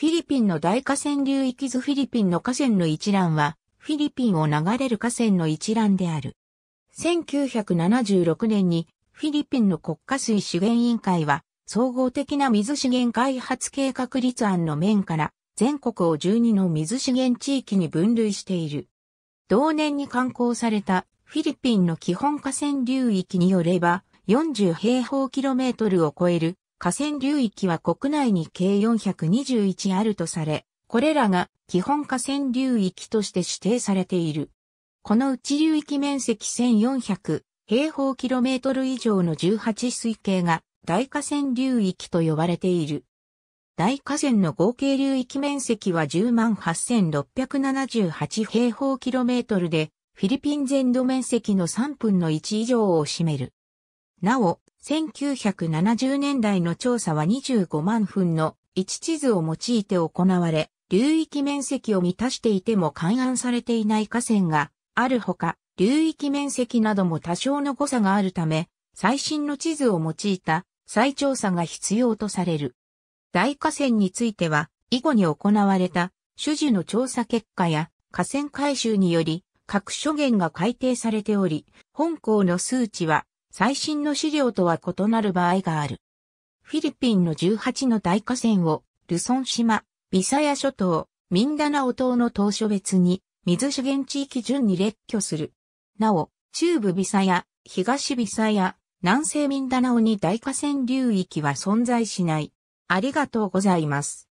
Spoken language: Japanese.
フィリピンの大河川流域図フィリピンの河川の一覧は、フィリピンを流れる河川の一覧である。1976年にフィリピンの国家水資源委員会は、総合的な水資源開発計画立案の面から、全国を12の水資源地域に分類している。同年に刊行されたフィリピンの基本河川流域によれば、40平方キロメートルを超える河川流域は国内に計421あるとされ、これらが基本河川流域として指定されている。この内流域面積1400平方キロメートル以上の18水系が大河川流域と呼ばれている。大河川の合計流域面積は108,678平方キロメートルで、フィリピン全土面積の3分の1以上を占める。なお、1970年代の調査は25万分の1地図を用いて行われ、流域面積を満たしていても勘案されていない河川があるほか、流域面積なども多少の誤差があるため、最新の地図を用いた再調査が必要とされる。大河川については、以後に行われた種樹の調査結果や河川改修により、各所言が改定されており、本校の数値は最新の資料とは異なる場合がある。フィリピンの18の大河川を、ルソン島、ビサヤ諸島、ミンダナオ島の島所別に、水資源地域順に列挙する。なお、中部ビサヤ、東ビサヤ、南西ミンダナオに大河川流域は存在しない。ありがとうございます。